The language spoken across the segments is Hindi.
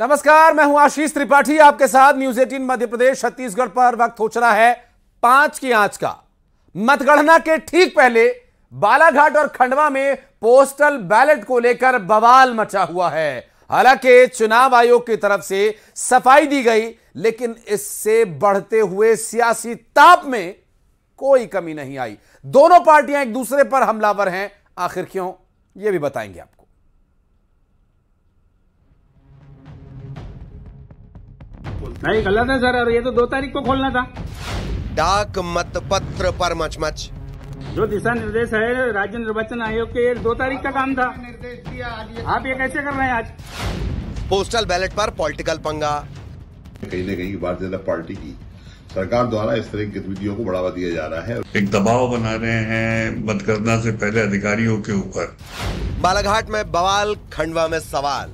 नमस्कार मैं हूं आशीष त्रिपाठी आपके साथ न्यूज एटीन मध्य प्रदेश छत्तीसगढ़ पर वक्त हो चला है पांच की आंच का मतगणना के ठीक पहले बालाघाट और खंडवा में पोस्टल बैलेट को लेकर बवाल मचा हुआ है हालांकि चुनाव आयोग की तरफ से सफाई दी गई लेकिन इससे बढ़ते हुए सियासी ताप में कोई कमी नहीं आई दोनों पार्टियां एक दूसरे पर हमलावर हैं आखिर क्यों यह भी बताएंगे आप नहीं गलत है सर और ये तो दो तारीख को खोलना था डाक मत पत्र पर मचमच जो दिशा निर्देश है राज्य निर्वाचन आयोग के दो तारीख का काम था निर्देश दिया आज आप ये कैसे कर रहे हैं आज पोस्टल बैलेट पर पॉलिटिकल पंगा कहीं न कहीं भारतीय जनता पार्टी की सरकार द्वारा इस तरह की गतिविधियों को बढ़ावा दिया जा रहा है एक दबाव बना रहे हैं मतगणना से पहले अधिकारियों के ऊपर बालाघाट में बवाल खंडवा में सवाल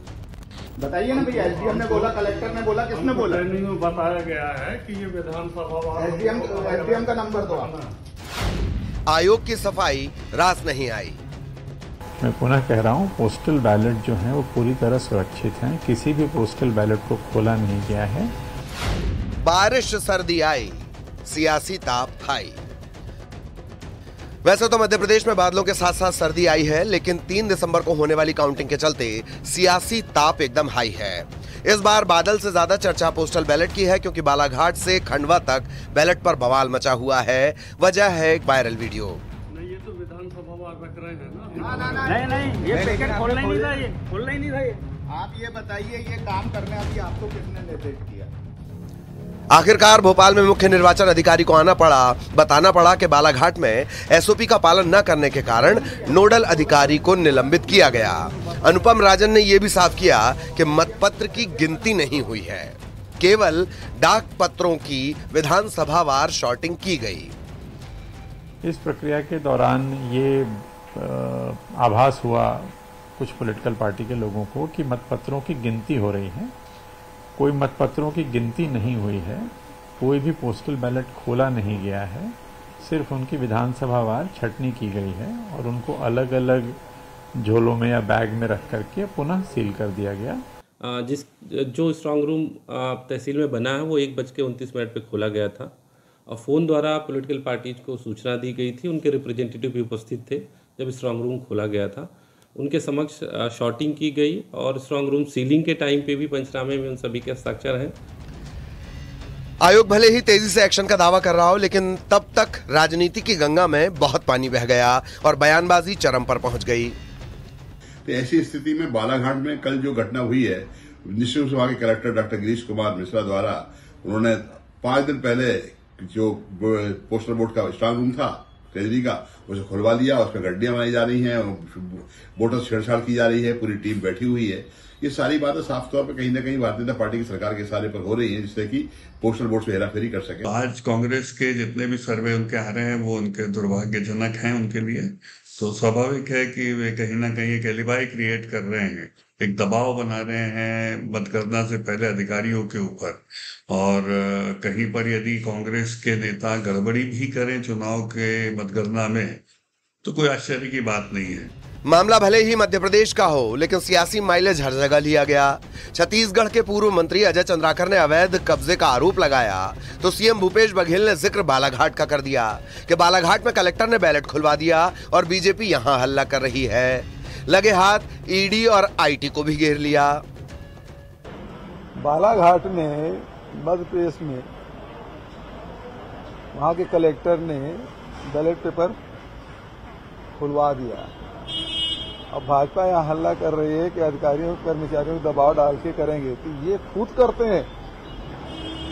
बताइए ना भैया तो एसडीएम ने बोला कलेक्टर ने बोला किसने तो बोला ट्रेनिंग में बताया गया है कि ये विधानसभा एसडीएम एसडीएम का नंबर दो आयोग की सफाई रास नहीं आई मैं पुनः कह रहा हूँ पोस्टल बैलेट जो है वो पूरी तरह सुरक्षित हैं किसी भी पोस्टल बैलेट को खोला नहीं गया है बारिश सर्दी आई सियासी ताप हाई वैसे तो मध्य प्रदेश में बादलों के साथ साथ सर्दी आई है लेकिन तीन दिसंबर को होने वाली काउंटिंग के चलते सियासी ताप एकदम हाई है इस बार बादल से ज्यादा चर्चा पोस्टल बैलेट की है क्योंकि बालाघाट से खंडवा तक बैलेट पर बवाल मचा हुआ है वजह है एक वायरल वीडियो नहीं ये तो विधानसभा नहीं नहीं ये खोलना ही नहीं था ये आप ये बताइए ये काम करने अभी आपको तो कितने निर्देश किया आखिरकार भोपाल में मुख्य निर्वाचन अधिकारी को आना पड़ा बताना पड़ा कि बालाघाट में एसओपी का पालन न करने के कारण नोडल अधिकारी को निलंबित किया गया अनुपम राजन ने यह भी साफ किया कि मतपत्र की गिनती नहीं हुई है केवल डाक पत्रों की विधानसभावार शॉर्टिंग की गई इस प्रक्रिया के दौरान ये आभास हुआ कुछ पॉलिटिकल पार्टी के लोगों को कि मतपत्रों की गिनती हो रही है कोई मतपत्रों की गिनती नहीं हुई है कोई भी पोस्टल बैलेट खोला नहीं गया है सिर्फ उनकी वार छटनी की गई है और उनको अलग अलग झोलों में या बैग में रख करके पुनः सील कर दिया गया जिस जो स्ट्रांग रूम तहसील में बना है वो एक बज के उनतीस मिनट पर खोला गया था और फ़ोन द्वारा पॉलिटिकल पार्टीज को सूचना दी गई थी उनके रिप्रेजेंटेटिव भी उपस्थित थे जब स्ट्रांग रूम खोला गया था उनके समक्ष शॉटिंग की गई और स्ट्रांग रूम सीलिंग के टाइम पे भी पंचनामे में उन सभी के हस्ताक्षर हैं आयोग भले ही तेजी से एक्शन का दावा कर रहा हो लेकिन तब तक राजनीति की गंगा में बहुत पानी बह गया और बयानबाजी चरम पर पहुंच गई तो ऐसी स्थिति में बालाघाट में कल जो घटना हुई है निश्चित सभा के कलेक्टर डॉक्टर गिरीश कुमार मिश्रा द्वारा उन्होंने पांच दिन पहले जो पोस्टर बोर्ड का स्ट्रांग रूम था ट्रेजरी का उसे खुलवा लिया उस पर गड्डियां बनाई जा रही है वोटर छेड़छाड़ की जा रही है पूरी टीम बैठी हुई है ये सारी बातें साफ तौर पर कहीं ना कहीं भारतीय जनता पार्टी की सरकार के सारे पर हो रही है जिससे कि पोस्टल वोट हेरा फेरी कर सके आज कांग्रेस के जितने भी सर्वे उनके आ रहे हैं वो उनके दुर्भाग्यजनक हैं उनके लिए तो स्वाभाविक है कि वे कहीं ना कहीं एक एलिबाई क्रिएट कर रहे हैं एक दबाव बना रहे हैं मतगणना से पहले अधिकारियों के ऊपर और कहीं पर यदि कांग्रेस के नेता गड़बड़ी भी करें चुनाव के मतगणना में तो कोई आश्चर्य की बात नहीं है मामला भले ही मध्य प्रदेश का हो लेकिन सियासी माइलेज हर जगह लिया गया छत्तीसगढ़ के पूर्व मंत्री अजय चंद्राकर ने अवैध कब्जे का आरोप लगाया तो सीएम भूपेश बघेल ने जिक्र बालाघाट का कर दिया कि बालाघाट में कलेक्टर ने बैलेट खुलवा दिया और बीजेपी यहां हल्ला कर रही है लगे हाथ ईडी और आईटी को भी घेर लिया बालाघाट में मध्य प्रदेश में वहां के कलेक्टर ने बैलेट पेपर खुलवा दिया अब भाजपा यहाँ हल्ला कर रही है कि अधिकारियों कर्मचारियों को दबाव डाल के करेंगे तो ये खुद करते हैं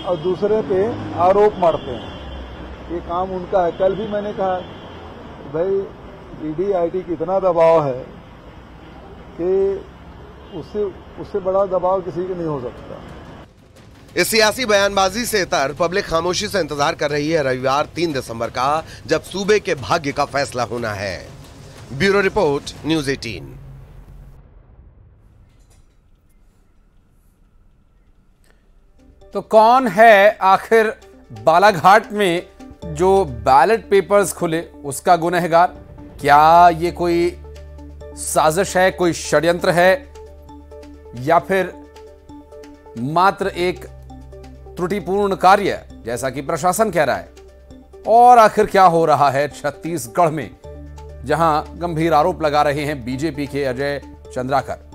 और दूसरे पे आरोप मारते हैं ये काम उनका है कल भी मैंने कहा भाई ईडी आईटी कितना दबाव है कि उससे उससे बड़ा दबाव किसी के नहीं हो सकता इस सियासी बयानबाजी से तर पब्लिक खामोशी से इंतजार कर रही है रविवार तीन दिसंबर का जब सूबे के भाग्य का फैसला होना है ब्यूरो रिपोर्ट न्यूज एटीन तो कौन है आखिर बालाघाट में जो बैलेट पेपर्स खुले उसका गुनहगार क्या ये कोई साजिश है कोई षड्यंत्र है या फिर मात्र एक त्रुटिपूर्ण कार्य जैसा कि प्रशासन कह रहा है और आखिर क्या हो रहा है छत्तीसगढ़ में जहां गंभीर आरोप लगा रहे हैं बीजेपी के अजय चंद्राकर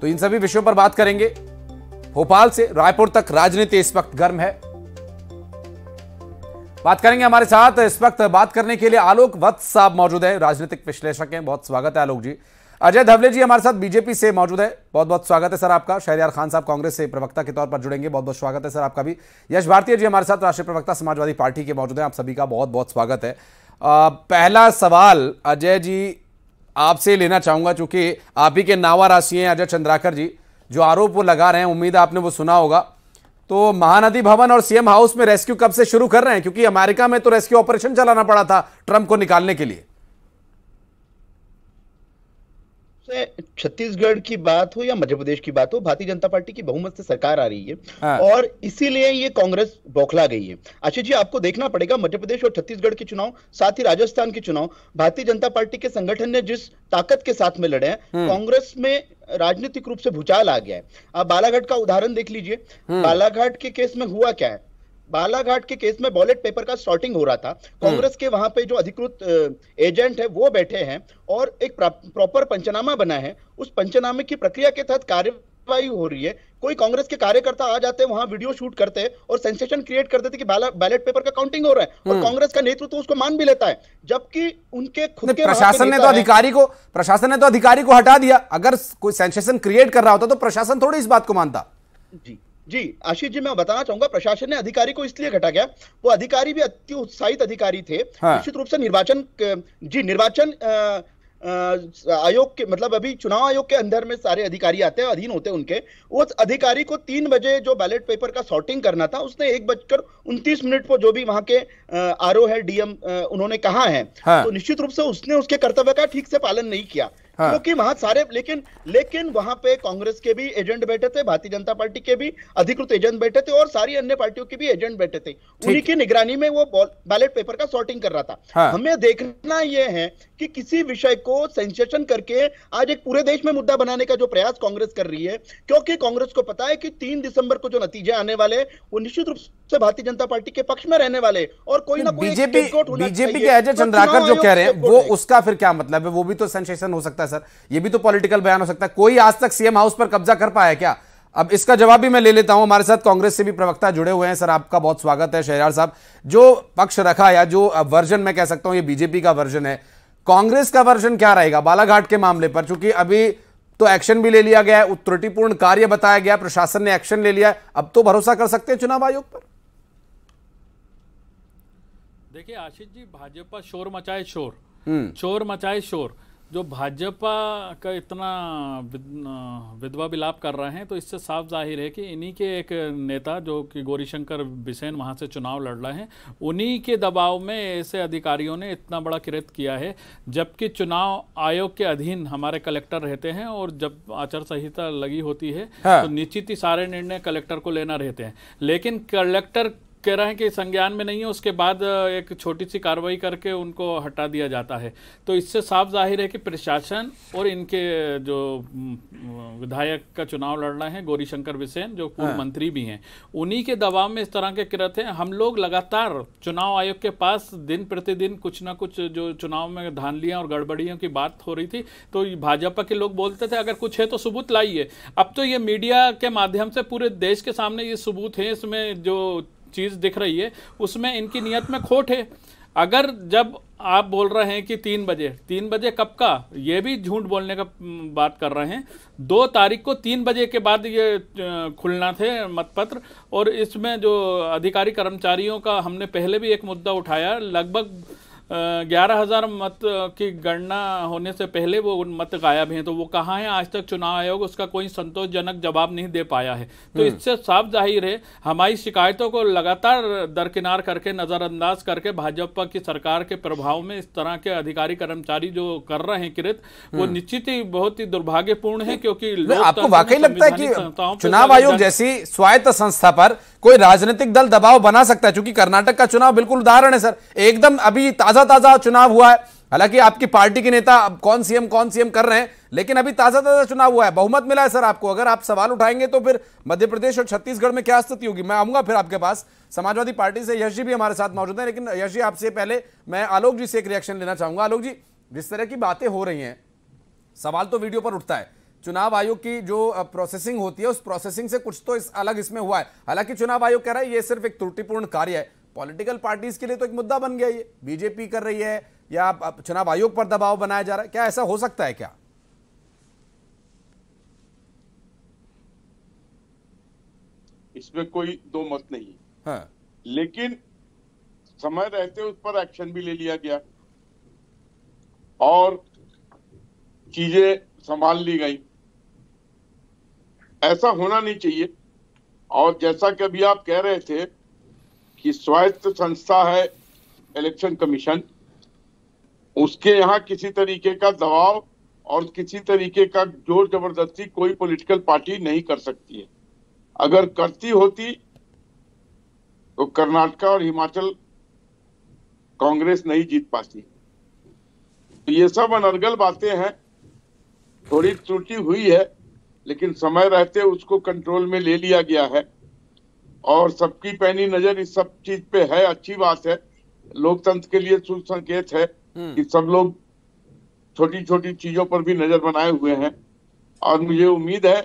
तो इन सभी विषयों पर बात करेंगे भोपाल से रायपुर तक राजनीति इस वक्त गर्म है बात करेंगे हमारे साथ इस वक्त बात करने के लिए आलोक वत्स साहब मौजूद है राजनीतिक विश्लेषक हैं बहुत स्वागत है आलोक जी अजय धवले जी हमारे साथ बीजेपी से मौजूद है बहुत बहुत स्वागत है सर आपका शहरियार खान साहब कांग्रेस से प्रवक्ता के तौर पर जुड़ेंगे बहुत बहुत स्वागत है सर आपका भी यश भारतीय जी हमारे साथ राष्ट्रीय प्रवक्ता समाजवादी पार्टी के मौजूद हैं आप सभी का बहुत बहुत स्वागत है पहला सवाल अजय जी आपसे लेना चाहूंगा चूंकि आप ही के नावा राशि हैं अजय चंद्राकर जी जो आरोप वो लगा रहे हैं उम्मीद आपने वो सुना होगा तो महानदी भवन और सीएम हाउस में रेस्क्यू कब से शुरू कर रहे हैं क्योंकि अमेरिका में तो रेस्क्यू ऑपरेशन चलाना पड़ा था ट्रंप को निकालने के लिए छत्तीसगढ़ की बात हो या मध्य प्रदेश की बात हो भारतीय जनता पार्टी की बहुमत से सरकार आ रही है हाँ। और इसीलिए ये कांग्रेस बौखला गई है अच्छा जी आपको देखना पड़ेगा मध्य प्रदेश और छत्तीसगढ़ के चुनाव साथ ही राजस्थान के चुनाव भारतीय जनता पार्टी के संगठन ने जिस ताकत के साथ में लड़े हैं हम्म। कांग्रेस में राजनीतिक रूप से भूचाल आ गया है आप बालाघाट का उदाहरण देख लीजिए हम्म। बालाघाट के केस में हुआ क्या है बालाघाट के केस में बॉलेट पेपर का सॉर्टिंग हो रहा था हम्म। कांग्रेस के वहां पे जो अधिकृत एजेंट है वो बैठे हैं और एक प्रॉपर पंचनामा बना है उस पंचनामे की प्रक्रिया के तहत कार्य वायु हो रही है कोई कांग्रेस के कार्यकर्ता आ जाते हैं वहां वीडियो शूट करते हैं और सेंसेशन क्रिएट कर देते कि बैलेट पेपर का काउंटिंग हो रहा है और हम्म। कांग्रेस का नेतृत्व तो उसको मान भी लेता है जबकि उनके खुद के प्रशासन ने तो अधिकारी को प्रशासन ने तो अधिकारी को हटा दिया अगर कोई सेंसेशन क्रिएट कर रहा होता तो प्रशासन थोड़ी इस बात को मानता जी जी आशीष जी मैं बताना चाहूंगा प्रशासन ने अधिकारी को इसलिए घटा गया वो अधिकारी भी अति उत्साहित अधिकारी थे हाँ। निश्चित हाँ। रूप से निर्वाचन जी निर्वाचन आयोग के मतलब अभी चुनाव आयोग के अंदर में सारे अधिकारी आते हैं अधीन होते हैं उनके उस अधिकारी को तीन बजे जो बैलेट पेपर का सॉर्टिंग करना था उसने एक बजकर उनतीस मिनट पर जो भी वहां के आर है डीएम उन्होंने कहा है हाँ। तो निश्चित रूप से उसने उसके कर्तव्य का ठीक से पालन नहीं किया हाँ। क्योंकि वहां सारे लेकिन लेकिन वहां पे कांग्रेस के भी एजेंट बैठे थे भारतीय जनता पार्टी के भी अधिकृत एजेंट बैठे थे और सारी अन्य पार्टियों के भी एजेंट बैठे थे उन्हीं की निगरानी में वो बैलेट पेपर का सॉर्टिंग कर रहा था हाँ। हमें देखना यह है कि किसी विषय को सेंसेशन करके आज एक पूरे देश में मुद्दा बनाने का जो प्रयास कांग्रेस कर रही है क्योंकि कांग्रेस को पता है कि तीन दिसंबर को जो नतीजे आने वाले वो निश्चित रूप से भारतीय जनता पार्टी के पक्ष में रहने वाले और कोई ना कोई बीजेपी बीजेपी के अजय तो चंद्राकर जो कह रहे हैं वो उसका फिर क्या मतलब है वो भी तो सेंसेशन हो सकता है सर ये भी तो पॉलिटिकल बयान हो सकता है कोई आज तक सीएम हाउस पर कब्जा कर पाया क्या अब इसका जवाब भी मैं ले लेता हूं हमारे साथ कांग्रेस से भी प्रवक्ता जुड़े हुए हैं सर आपका बहुत स्वागत है शहरार साहब जो पक्ष रखा या जो वर्जन मैं कह सकता हूं ये बीजेपी का वर्जन है कांग्रेस का वर्जन क्या रहेगा बालाघाट के मामले पर चूंकि अभी तो एक्शन भी ले लिया गया है त्रुटिपूर्ण कार्य बताया गया प्रशासन ने एक्शन ले लिया अब तो भरोसा कर सकते हैं चुनाव आयोग पर देखिए आशीष जी भाजपा शोर मचाए शोर हम्म। शोर मचाए शोर जो भाजपा का इतना विधवा विलाप कर रहे हैं तो इससे साफ जाहिर है कि इन्हीं के एक नेता जो कि गौरीशंकर बिसेन वहाँ से चुनाव लड़ रहे हैं उन्हीं के दबाव में ऐसे अधिकारियों ने इतना बड़ा कृत किया है जबकि चुनाव आयोग के अधीन हमारे कलेक्टर रहते हैं और जब आचार संहिता लगी होती है हाँ। तो निश्चित ही सारे निर्णय कलेक्टर को लेना रहते हैं लेकिन कलेक्टर कह रहे हैं कि संज्ञान में नहीं है उसके बाद एक छोटी सी कार्रवाई करके उनको हटा दिया जाता है तो इससे साफ जाहिर है कि प्रशासन और इनके जो विधायक का चुनाव लड़ रहे हैं गौरीशंकर शंकर बिसेन जो पूर्व हाँ। मंत्री भी हैं उन्हीं के दबाव में इस तरह के कृत हैं हम लोग लगातार चुनाव आयोग के पास दिन प्रतिदिन कुछ ना कुछ जो चुनाव में धानलियाँ और गड़बड़ियों की बात हो रही थी तो भाजपा के लोग बोलते थे अगर कुछ है तो सबूत लाइए अब तो ये मीडिया के माध्यम से पूरे देश के सामने ये सबूत हैं इसमें जो चीज़ दिख रही है उसमें इनकी नीयत में खोट है अगर जब आप बोल रहे हैं कि तीन बजे तीन बजे कब का ये भी झूठ बोलने का बात कर रहे हैं दो तारीख को तीन बजे के बाद ये खुलना थे मतपत्र और इसमें जो अधिकारी कर्मचारियों का हमने पहले भी एक मुद्दा उठाया लगभग ग्यारह हज़ार मत की गणना होने से पहले वो मत गायब हैं तो वो कहाँ हैं आज तक चुनाव आयोग उसका कोई संतोषजनक जवाब नहीं दे पाया है तो हम्म। इससे साफ जाहिर है हमारी शिकायतों को लगातार दरकिनार करके नज़रअंदाज करके भाजपा की सरकार के प्रभाव में इस तरह के अधिकारी कर्मचारी जो कर रहे हैं किरित वो हम्म। निश्चित ही बहुत ही दुर्भाग्यपूर्ण है क्योंकि आपको वाकई लगता है कि चुनाव आयोग जैसी स्वायत्त संस्था पर कोई राजनीतिक दल दबाव बना सकता है क्योंकि कर्नाटक का चुनाव बिल्कुल उदाहरण है सर एकदम अभी ताजा ताजा ताजा चुनाव हुआ है हालांकि आपकी पार्टी के नेता अब कौन सीएम कौन सीएम कर रहे हैं लेकिन अभी ताजा ताजा चुनाव हुआ है बहुमत मिला है सर आपको अगर आप सवाल उठाएंगे तो फिर मध्य प्रदेश और छत्तीसगढ़ में क्या स्थिति होगी मैं आऊंगा फिर आपके पास समाजवादी पार्टी से यश जी भी हमारे साथ मौजूद है लेकिन यश जी आपसे पहले मैं आलोक जी से एक रिएक्शन लेना चाहूंगा आलोक जी जिस तरह की बातें हो रही हैं सवाल तो वीडियो पर उठता है चुनाव आयोग की जो प्रोसेसिंग होती है उस प्रोसेसिंग से कुछ तो इस अलग इसमें हुआ है हालांकि चुनाव आयोग कह रहा है ये सिर्फ एक त्रुटिपूर्ण कार्य है पॉलिटिकल पार्टीज के लिए तो एक मुद्दा बन गया ये बीजेपी कर रही है या चुनाव आयोग पर दबाव बनाया जा रहा है क्या ऐसा हो सकता है क्या इसमें कोई दो मत नहीं हाँ। लेकिन समय रहते उस पर एक्शन भी ले लिया गया और चीजें संभाल ली गई ऐसा होना नहीं चाहिए और जैसा कि अभी आप कह रहे थे कि स्वायत्त संस्था है इलेक्शन कमीशन उसके यहाँ किसी तरीके का दबाव और किसी तरीके का जोर जबरदस्ती कोई पॉलिटिकल पार्टी नहीं कर सकती है अगर करती होती तो कर्नाटका और हिमाचल कांग्रेस नहीं जीत पाती तो ये सब अनर्गल बातें हैं थोड़ी त्रुटि हुई है लेकिन समय रहते उसको कंट्रोल में ले लिया गया है और सबकी पैनी नजर इस सब चीज पे है अच्छी बात है लोकतंत्र के लिए शुभ संकेत है हम्म। कि सब लोग छोटी छोटी चीजों पर भी नजर बनाए हुए हैं और मुझे उम्मीद है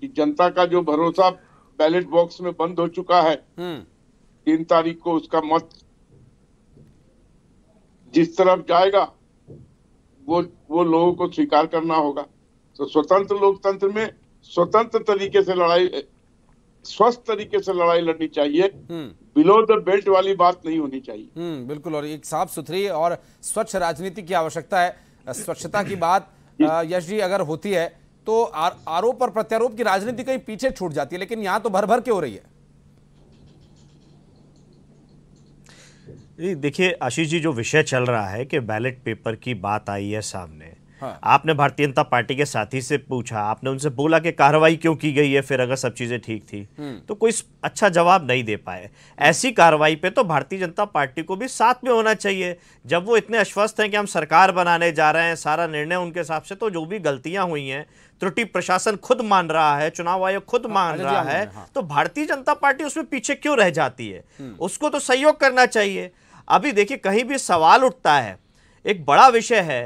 कि जनता का जो भरोसा बैलेट बॉक्स में बंद हो चुका है हम्म। तीन तारीख को उसका मत जिस तरफ जाएगा वो वो लोगों को स्वीकार करना होगा तो स्वतंत्र लोकतंत्र में स्वतंत्र तरीके से लड़ाई स्वस्थ तरीके से लड़ाई लड़नी चाहिए हम्म। बिलो द बेल्ट वाली बात नहीं होनी चाहिए हम्म, बिल्कुल और एक साफ सुथरी और स्वच्छ राजनीति की आवश्यकता है स्वच्छता की बात यश जी अगर होती है तो आर, आरोप और प्रत्यारोप की राजनीति कहीं पीछे छूट जाती है लेकिन यहां तो भर भर के हो रही है देखिए आशीष जी जो विषय चल रहा है कि बैलेट पेपर की बात आई है सामने हाँ। आपने भारतीय जनता पार्टी के साथी से पूछा आपने उनसे बोला कि कार्रवाई क्यों की गई है फिर अगर सब चीजें ठीक थी हम्म। तो कोई अच्छा जवाब नहीं दे पाए ऐसी कार्रवाई पे तो भारतीय जनता पार्टी को भी साथ में होना चाहिए जब वो इतने आश्वस्त हैं कि हम सरकार बनाने जा रहे हैं सारा निर्णय उनके हिसाब से तो जो भी गलतियां हुई हैं त्रुटि प्रशासन खुद मान रहा है चुनाव आयोग खुद हाँ, मान रहा है हाँ। तो भारतीय जनता पार्टी उसमें पीछे क्यों रह जाती है हम्म। उसको तो सहयोग करना चाहिए अभी देखिए कहीं भी सवाल उठता है एक बड़ा विषय है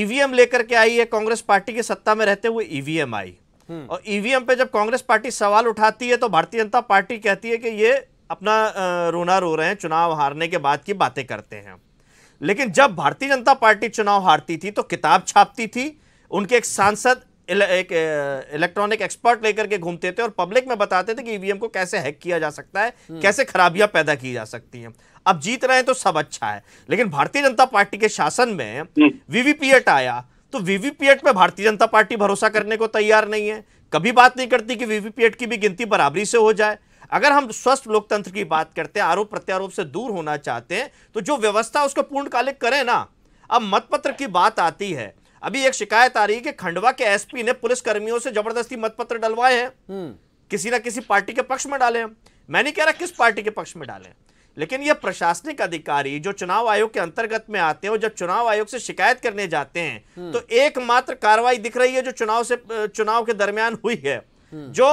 ईवीएम लेकर के आई है कांग्रेस पार्टी के सत्ता में रहते हुए ईवीएम आई हम्म। और ईवीएम पे जब कांग्रेस पार्टी सवाल उठाती है तो भारतीय जनता पार्टी कहती है कि ये अपना रोना रो रहे हैं चुनाव हारने के बाद की बातें करते हैं लेकिन जब भारतीय जनता पार्टी चुनाव हारती थी तो किताब छापती थी उनके एक सांसद एक इलेक्ट्रॉनिक एक्सपर्ट लेकर के घूमते थे और पब्लिक में बताते थे कि ईवीएम e को कैसे हैक किया जा सकता है हम्म। कैसे खराबियां पैदा की जा सकती हैं अब जीत रहे हैं तो सब अच्छा है लेकिन भारतीय जनता पार्टी के शासन में वीवीपीएट हम्म। आया तो वीवीपीएट में भारतीय जनता पार्टी भरोसा करने को तैयार नहीं है कभी बात नहीं करती कि वीवीपीएट की भी गिनती बराबरी से हो जाए अगर हम स्वस्थ लोकतंत्र की बात करते हैं आरोप प्रत्यारोप से दूर होना चाहते हैं तो जो व्यवस्था उसको पूर्णकालिक करें ना अब मतपत्र की बात आती है अभी एक शिकायत आ रही है कि खंडवा के एसपी ने पुलिस कर्मियों से जबरदस्ती मतपत्र डलवाए हैं हम्म। किसी ना किसी पार्टी के पक्ष में डाले हैं मैं नहीं कह रहा किस पार्टी के पक्ष में डाले लेकिन यह प्रशासनिक अधिकारी जो चुनाव आयोग के अंतर्गत में आते हैं और जब चुनाव आयोग से शिकायत करने जाते हैं हम्म। तो एकमात्र कार्रवाई दिख रही है जो चुनाव से चुनाव के दरमियान हुई है हम्म। जो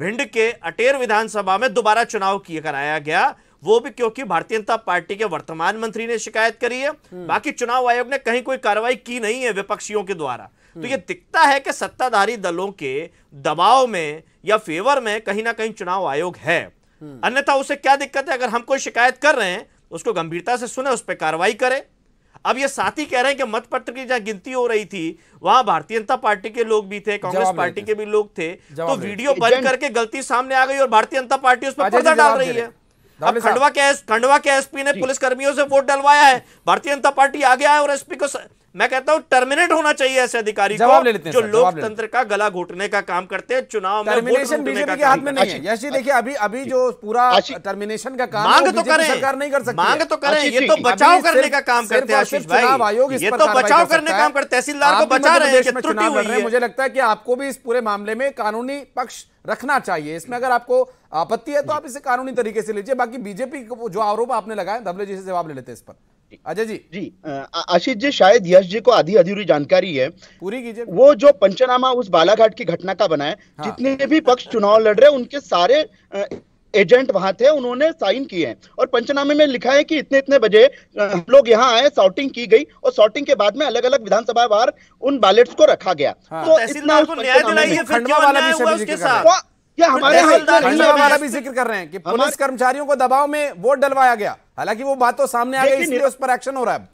भिंड के अटेर विधानसभा में दोबारा चुनाव किया कराया गया वो भी क्योंकि भारतीय जनता पार्टी के वर्तमान मंत्री ने शिकायत करी है हम्म। बाकी चुनाव आयोग ने कहीं कोई कार्रवाई की नहीं है विपक्षियों के द्वारा तो ये हम्म। दिखता है कि सत्ताधारी दलों के दबाव में या फेवर में कहीं ना कहीं चुनाव आयोग है हम्म। अन्यथा उसे क्या दिक्कत है अगर हम कोई शिकायत कर रहे हैं उसको गंभीरता से सुने उस पर कार्रवाई करें अब ये साथ ही कह रहे हैं कि मतपत्र की जहां गिनती हो रही थी वहां भारतीय जनता पार्टी के लोग भी थे कांग्रेस पार्टी के भी लोग थे तो वीडियो बंद करके गलती सामने आ गई और भारतीय जनता पार्टी उस पर पर्दा डाल रही है अब खंडवा के खंडवा के एसपी ने पुलिसकर्मियों से वोट डलवाया है भारतीय जनता पार्टी आगे आए और एसपी को मैं कहता हूं टर्मिनेट होना चाहिए ऐसे अधिकारी को ले लेते हैं जो लोकतंत्र का गला घोटने का काम करते हैं चुनाव में टर्मिनेशन बीजेपी के हाथ में नहीं है यश देखिए अभी अभी जो पूरा टर्मिनेशन का काम मांग तो करें सरकार नहीं कर सकती मांग तो करें ये तो बचाव करने का काम करते हैं आशीष भाई ये तो बचाव करने का काम करते तहसीलदार को बचा रहे हैं त्रुटि हुई है मुझे लगता है कि आपको भी इस पूरे मामले में कानूनी पक्ष रखना चाहिए इसमें अगर आपको आपत्ति है तो आप इसे कानूनी तरीके से लीजिए बाकी बीजेपी जो आरोप आपने लगाया धबले जी से जवाब ले लेते हैं इस पर अजय जी जी आशीष जी शायद यश जी को आधी अधूरी जानकारी है पूरी कीजिए वो जो पंचनामा उस बालाघाट की घटना का बना है हाँ। जितने भी पक्ष चुनाव लड़ रहे उनके सारे एजेंट वहां थे उन्होंने साइन किए हैं और पंचनामे में लिखा है कि इतने इतने बजे हम लोग यहाँ आए सॉर्टिंग की गई और सॉर्टिंग के बाद में अलग अलग विधानसभा बार उन बैलेट को रखा गया हाँ। तो इतना हमारे जिक्र कर रहे हैं कि पुलिस कर्मचारियों को दबाव में वोट डलवाया गया हालांकि वो बात तो सामने आ गई इसलिए उस पर एक्शन हो रहा है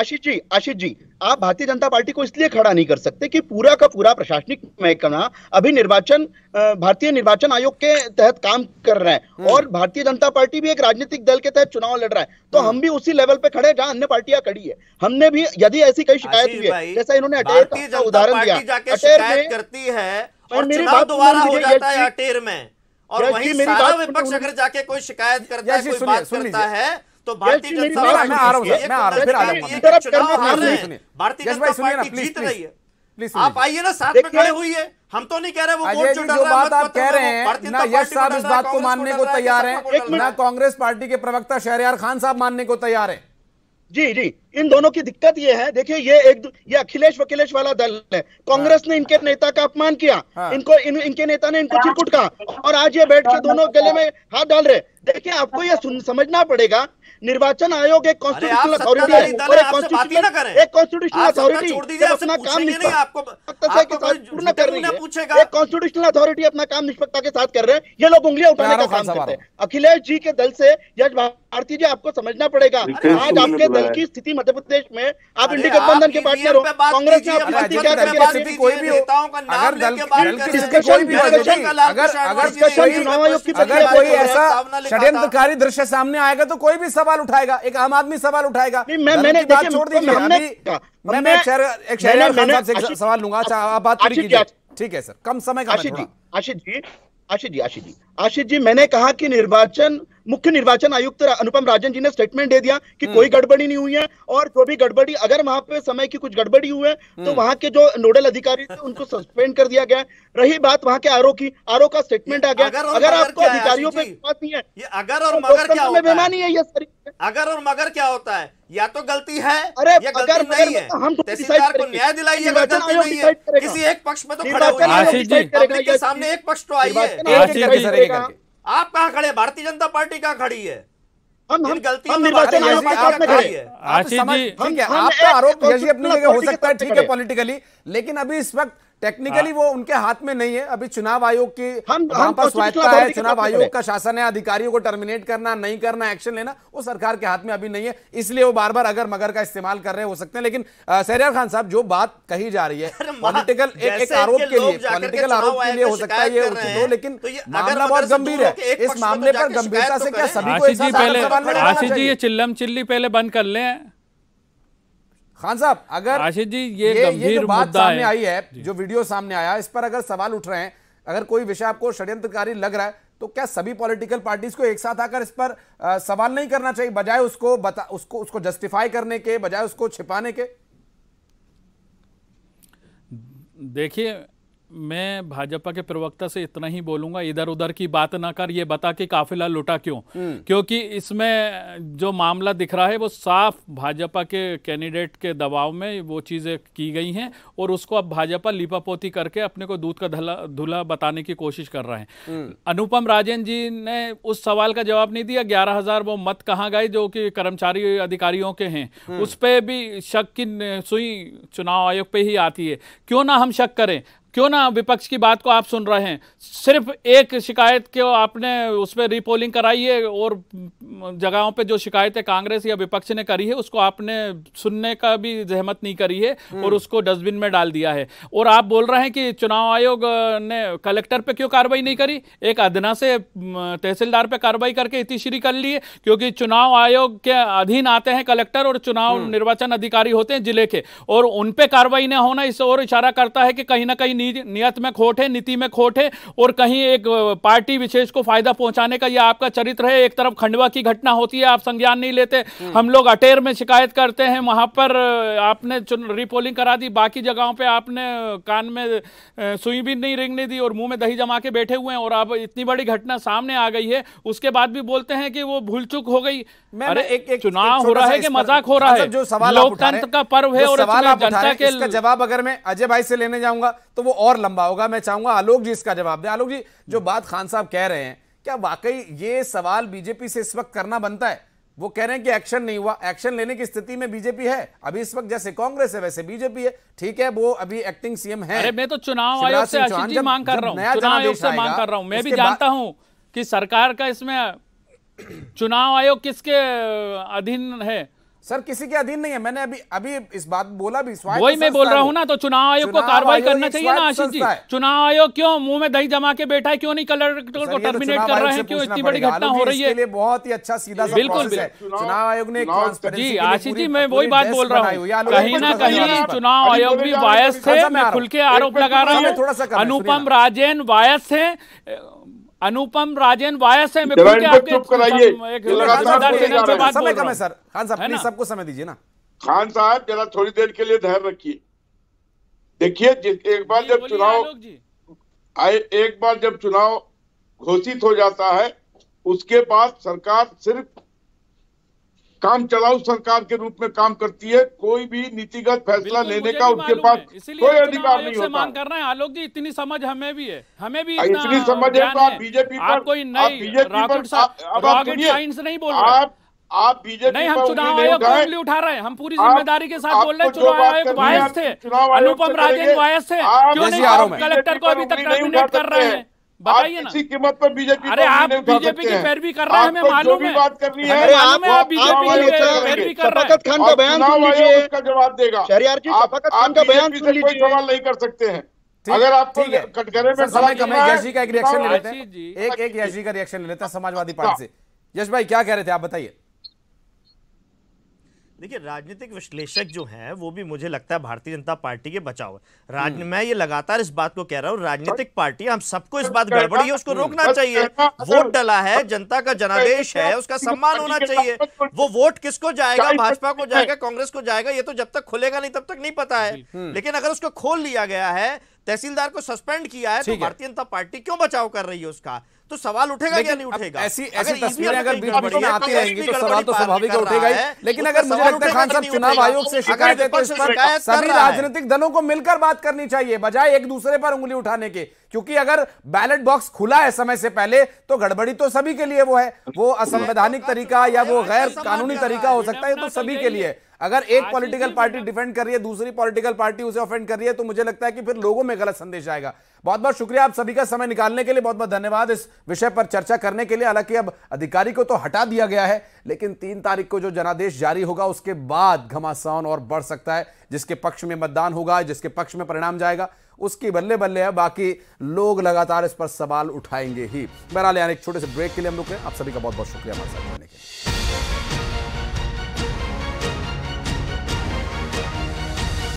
आशीष जी आशीष जी आप भारतीय जनता पार्टी को इसलिए खड़ा नहीं कर सकते कि पूरा का पूरा प्रशासनिक महकमा अभी निर्वाचन भारतीय निर्वाचन आयोग के तहत काम कर रहे हैं हम्म। और भारतीय जनता पार्टी भी एक राजनीतिक दल के तहत चुनाव लड़ रहा है तो हम्म। हम भी उसी लेवल पे खड़े जहां अन्य पार्टियां खड़ी है हमने भी यदि ऐसी कई शिकायत हुई है जैसा इन्होंने अटेर का उदाहरण दिया अटेर करती है और मेरी बात दोबारा हो जाता है अटेर में और वहीं सारा विपक्ष अगर जाके कोई शिकायत करता है कोई बात करता है तो भारतीय जनता पार्टी जीत रही है आप आइए ना साथ में खड़े हुई है हम तो नहीं कह रहे वो वोट जो डाल बात आप कह रहे हैं ना तो यश साहब इस बात को मानने को तैयार हैं ना कांग्रेस पार्टी के प्रवक्ता शहरियार खान साहब मानने को तैयार हैं जी जी इन दोनों की दिक्कत ये है देखिए ये एक ये अखिलेश वकीलेश वाला दल है कांग्रेस ने इनके नेता का अपमान किया हाँ। इनको इन, इनके नेता ने इनको चिरकुट कहा और आज ये बैठ के हाँ। दोनों गले में हाथ डाल रहे देखिए आपको ये समझना पड़ेगा निर्वाचन आयोग एक कॉन्स्टिट्यूशनल अथॉरिटी है और एक कॉन्स्टिट्यूशनल एक कॉन्स्टिट्यूशनल अथॉरिटी अपना काम निष्पक्षता के साथ पूर्ण कर रही है एक कॉन्स्टिट्यूशनल अथॉरिटी अपना काम निष्पक्षता के साथ कर रहे हैं ये लोग उंगलियां उठाने का काम करते हैं अखिलेश जी के दल से यश आरती जी आपको समझना पड़ेगा आज आपके दल की स्थिति मध्य प्रदेश में आप इंडी गठबंधन के पार्टनर हो कांग्रेस ने आपकी क्या कर की दृश्य सामने आएगा तो कोई भी सवाल उठाएगा एक आम आदमी सवाल उठाएगा मैं मैंने छोड़ मैं एक सवाल लूंगा अच्छा आप बात ठीक है सर कम समय का आशीष जी आशीष जी आशीष जी आशीष जी आशीष जी मैंने कहा कि निर्वाचन मुख्य निर्वाचन आयुक्त अनुपम राजन जी ने स्टेटमेंट दे दिया कि हम्म। कोई गड़बड़ी नहीं हुई है और जो भी गड़बड़ी अगर वहां पे समय की कुछ गड़बड़ी हुई है तो हम्म। वहां के जो नोडल अधिकारी थे उनको सस्पेंड कर दिया गया रही बात वहां के आरओ की आरओ का स्टेटमेंट आ गया अगर, अगर आपको अधिकारियों पे विश्वास नहीं है ये अगर और तो मगर क्या होता बेमानी है ये सारी अगर और मगर क्या होता है या तो गलती है अरे या गलती तो अगर नहीं है हम तहसीलदार को न्याय दिलाइए गलती नहीं है किसी एक पक्ष में तो खड़ा हुआ सामने एक पक्ष तो आइए आप कहाँ खड़े भारतीय जनता पार्टी कहाँ खड़ी है हम हम है आपका आरोप तो जगह हो सकता है ठीक है पॉलिटिकली लेकिन अभी इस वक्त टेक्निकली हाँ। वो उनके हाथ में नहीं है अभी चुनाव आयोग की हम पर स्वायत्ता है चुनाव आयोग का शासन है अधिकारियों को टर्मिनेट करना नहीं करना एक्शन लेना वो सरकार के हाथ में अभी नहीं है इसलिए वो बार बार अगर मगर का इस्तेमाल कर रहे हो सकते हैं लेकिन सहरियार खान साहब जो बात कही जा रही है पॉलिटिकल एक, एक आरोप के लिए पॉलिटिकल आरोप के लिए हो सकता है ये उचित हो लेकिन तो मामला बहुत गंभीर है इस तो मामले पर गंभीरता तो से क्या सभी को जी पहले आशीष जी ये चिल्लम चिल्ली पहले बंद कर ले खान साहब अगर आशीष जी ये, ये, ये जो बात सामने आई है जो वीडियो सामने आया इस पर अगर सवाल उठ रहे हैं अगर कोई विषय आपको षड्यंत्रकारी लग रहा है तो क्या सभी पॉलिटिकल पार्टीज को एक साथ आकर इस पर आ, सवाल नहीं करना चाहिए बजाय उसको बता उसको उसको जस्टिफाई करने के बजाय उसको छिपाने के देखिए मैं भाजपा के प्रवक्ता से इतना ही बोलूंगा इधर उधर की बात ना कर ये बता कि काफिला लुटा क्यों हम्म। क्योंकि इसमें जो मामला दिख रहा है वो साफ भाजपा के कैंडिडेट के दबाव में वो चीज़ें की गई हैं और उसको अब भाजपा लिपापोती करके अपने को दूध का धला धुला बताने की कोशिश कर रहे हैं हम्म। अनुपम राजेन जी ने उस सवाल का जवाब नहीं दिया ग्यारह हजार वो मत कहाँ गए जो कि कर्मचारी अधिकारियों के हैं हम्म। उस पर भी शक की सुई चुनाव आयोग पर ही आती है क्यों ना हम शक करें क्यों ना विपक्ष की बात को आप सुन रहे हैं सिर्फ एक शिकायत को आपने उसमें रिपोलिंग कराई है और जगहों पे जो शिकायतें कांग्रेस या विपक्ष ने करी है उसको आपने सुनने का भी जहमत नहीं करी है हम्म। और उसको डस्टबिन में डाल दिया है और आप बोल रहे हैं कि चुनाव आयोग ने कलेक्टर पे क्यों कार्रवाई नहीं करी एक अदना से तहसीलदार पे कार्रवाई करके इतिश्री कर लिए क्योंकि चुनाव आयोग के अधीन आते हैं कलेक्टर और चुनाव हम्म। निर्वाचन अधिकारी होते हैं जिले के और उन कार्रवाई न होना इस और इशारा करता है कि कहीं ना कहीं नियत में खोट है नीति में खोट है और कहीं एक पार्टी विशेष को फायदा पहुंचाने का यह आपका चरित्र है एक तरफ खंडवा की घटना होती है आप संज्ञान नहीं लेते हम्म। हम लोग अटेर में शिकायत करते हैं वहां पर आपने रिपोलिंग करा दी बाकी जगहों पर आपने कान में सुई भी नहीं रिंगने दी और मुंह में दही जमा के बैठे हुए हैं और अब इतनी बड़ी घटना सामने आ गई है उसके बाद भी बोलते हैं कि वो भूल चुक हो गई मैं अरे एक, एक चुनाव हो रहा है कि मजाक हो रहा मतलब है जो सवाल लोकतंत्र का पर्व है और जनता के जवाब अगर मैं अजय भाई से लेने जाऊंगा तो वो वो और लंबा होगा मैं चाहूंगा आलोक जी इसका जवाब दें आलोक जी जो हम्म। बात खान साहब कह रहे हैं क्या वाकई ये सवाल बीजेपी से इस वक्त करना बनता है वो कह रहे हैं कि एक्शन नहीं हुआ एक्शन लेने की स्थिति में बीजेपी है अभी इस वक्त जैसे कांग्रेस है वैसे बीजेपी है ठीक है वो अभी एक्टिंग सीएम है अरे मैं तो चुनाव आयोग से जी मांग कर रहा हूँ चुनाव आयोग से मांग कर रहा हूं मैं भी जानता हूं कि सरकार का इसमें चुनाव आयोग किसके अधीन है सर किसी के अधीन नहीं है मैंने अभी अभी इस बात बोला भी वही मैं बोल रहा हूँ ना तो चुनाव आयोग को कार्रवाई करना चाहिए ना आशीष जी चुनाव आयोग क्यों मुंह में दही जमा के बैठा है क्यों नहीं कलेक्टर को टर्मिनेट कर रहे हैं क्यों इतनी बड़ी घटना हो रही है बहुत ही अच्छा सीधा बिल्कुल चुनाव आयोग ने जी आशीष जी मैं वही बात बोल रहा हूँ कहीं ना कहीं चुनाव आयोग भी वायस थे अच्छा, मैं खुल के आरोप लगा रहा हूँ अनुपम राजेन वायस है अनुपम राजन वायस है समय कम सर खान साहब सबको समय दीजिए ना खान साहब जरा थोड़ी देर के लिए धैर्य रखिए देखिए एक बार जब चुनाव आए एक बार जब चुनाव घोषित हो जाता है उसके बाद सरकार सिर्फ काम चलाऊ सरकार के रूप में काम करती है कोई भी नीतिगत फैसला लेने का उनके पास कोई अधिकार नहीं होता मांग कर रहे हैं आलोक जी इतनी समझ हमें भी है हमें भी हाँ, इतना इतनी समझ है तो आप बीजेपी पर कोई नहीं बीजेपी पर अब आप साइंस नहीं बोल रहे आप आप बीजेपी नहीं हम चुनाव आयोग उठा रहे हैं हम पूरी जिम्मेदारी के साथ बोल रहे हैं चुनाव आयोग वायस थे अनुपम राजेन वायस थे क्यों नहीं कलेक्टर को अभी तक नॉमिनेट कर रहे हैं बताइए ना कीमत पर बीजेपी अरे आप बीजेपी की पैरवी कर रहे हैं तो हमें मालूम है बात है आप बीजेपी की पैरवी कर रहे हैं खान का बयान उसका जवाब देगा खान का बयान सवाल नहीं कर सकते हैं अगर आप कटघरे में समय कम है का एक रिएक्शन तो ले लेते हैं एक एक का रिएक्शन ले लेते हैं समाजवादी अच्छा। पार्टी से यश भाई क्या कह रहे थे आप बताइए देखिए राजनीतिक विश्लेषक जो हैं वो भी मुझे लगता है भारतीय जनता पार्टी के बचाव राज हम्म। मैं ये लगातार इस बात को कह रहा हूँ राजनीतिक पार्टी हम सबको इस बात गड़बड़ी है उसको रोकना चाहिए वोट डला है जनता का जनादेश है उसका सम्मान होना चाहिए वो वोट किसको जाएगा भाजपा को जाएगा कांग्रेस को जाएगा ये तो जब तक खुलेगा नहीं तब तक नहीं पता है लेकिन अगर उसको खोल लिया गया है तहसीलदार को सस्पेंड किया है तो भारतीय जनता पार्टी क्यों बचाव कर रही है उसका तो सवाल उठेगा या नहीं उठेगा ऐसी ऐसी तस्वीरें अगर बीच में तो आती तो रहेंगी तो सवाल तो स्वाभाविक उठेगा ही लेकिन अगर मुझे लगता है खान साहब चुनाव आयोग तो से शिकायत है तो इस पर सभी राजनीतिक दलों को मिलकर बात करनी चाहिए बजाय एक दूसरे पर उंगली उठाने के क्योंकि अगर बैलेट बॉक्स खुला है समय से पहले तो गड़बड़ी तो सभी के लिए वो है वो असंवैधानिक तरीका या वो गैर कानूनी तरीका हो सकता है तो सभी के लिए अगर एक पॉलिटिकल पार्टी डिफेंड कर रही है दूसरी पॉलिटिकल पार्टी उसे ऑफेंड कर रही है तो मुझे लगता है कि फिर लोगों में गलत संदेश आएगा बहुत बहुत शुक्रिया आप सभी का समय निकालने के लिए बहुत बहुत धन्यवाद इस विषय पर चर्चा करने के लिए हालांकि अब अधिकारी को तो हटा दिया गया है लेकिन तीन तारीख को जो जनादेश जारी होगा उसके बाद घमासान और बढ़ सकता है जिसके पक्ष में मतदान होगा जिसके पक्ष में परिणाम जाएगा उसकी बल्ले बल्ले है बाकी लोग लगातार इस पर सवाल उठाएंगे ही बहरहाल यार एक छोटे से ब्रेक के लिए हम लोग आप सभी का बहुत बहुत शुक्रिया हमारे साथ जुड़ने के लिए